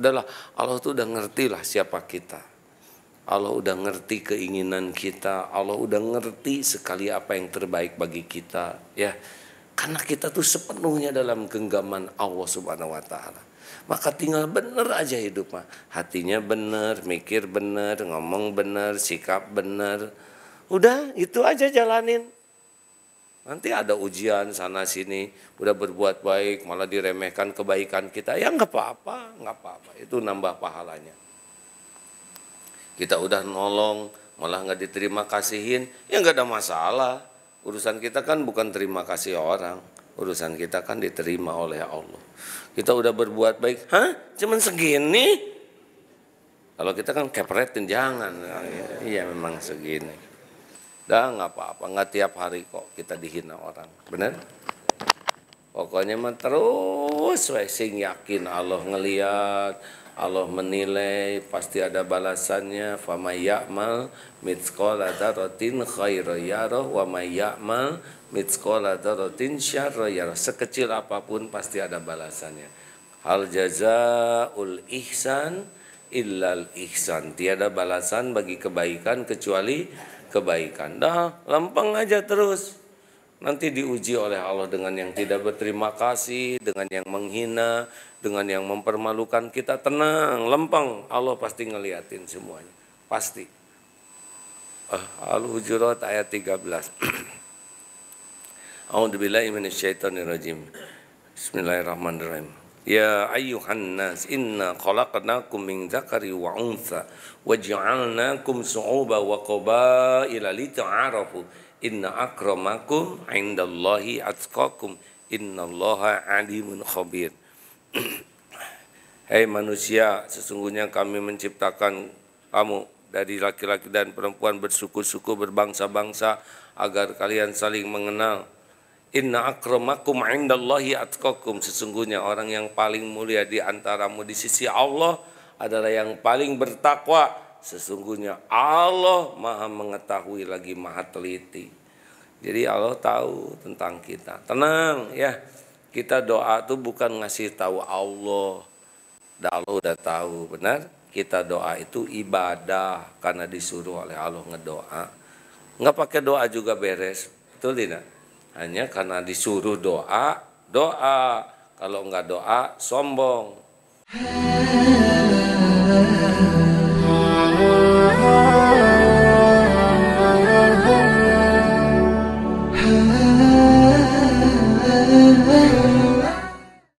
adalah Allah tuh udah ngerti lah siapa kita. Allah udah ngerti keinginan kita, Allah udah ngerti sekali apa yang terbaik bagi kita, ya. Karena kita tuh sepenuhnya dalam genggaman Allah Subhanahu wa taala. Maka tinggal bener aja hidup mah. Hatinya bener, mikir bener, ngomong bener, sikap bener. Udah, itu aja jalanin. Nanti ada ujian sana sini, udah berbuat baik malah diremehkan kebaikan kita. Ya nggak apa-apa, nggak apa-apa. Itu nambah pahalanya. Kita udah nolong malah nggak diterima kasihin, ya nggak ada masalah. Urusan kita kan bukan terima kasih orang, urusan kita kan diterima oleh Allah. Kita udah berbuat baik, hah? Cuman segini? Kalau kita kan kepretin jangan. Iya, ya, memang segini. Dah nggak apa-apa, nggak tiap hari kok kita dihina orang, bener? Pokoknya mah terus sing yakin Allah ngeliat, Allah menilai, pasti ada balasannya. Fama ya'mal mitskola darotin khaira yaroh, wa ma ya'mal mitskola darotin syarra yaroh. Sekecil apapun pasti ada balasannya. Hal jazaul ihsan illal ihsan. Tiada balasan bagi kebaikan kecuali kebaikan. Dah, lempeng aja terus. Nanti diuji oleh Allah dengan yang tidak berterima kasih, dengan yang menghina, dengan yang mempermalukan kita. Tenang, lempeng. Allah pasti ngeliatin semuanya. Pasti. Uh, Al-Hujurat ayat 13. A'udzubillahi minasyaitonirrajim. Bismillahirrahmanirrahim. Ya ayuhan nas inna khalaqnakum min dzakari wa untha waj'alnakum su'uba wa qabaila lit'arafu inna akramakum indallahi atqakum innallaha alimun khabir Hai hey manusia sesungguhnya kami menciptakan kamu dari laki-laki dan perempuan bersuku-suku berbangsa-bangsa agar kalian saling mengenal Inna akramakum indallahi atqakum. Sesungguhnya orang yang paling mulia di antaramu di sisi Allah adalah yang paling bertakwa. Sesungguhnya Allah maha mengetahui lagi maha teliti. Jadi Allah tahu tentang kita. Tenang ya. Kita doa itu bukan ngasih tahu Allah. Dan Allah udah tahu, benar? Kita doa itu ibadah karena disuruh oleh Allah ngedoa. Nggak pakai doa juga beres. Betul tidak? hanya karena disuruh doa doa kalau nggak doa sombong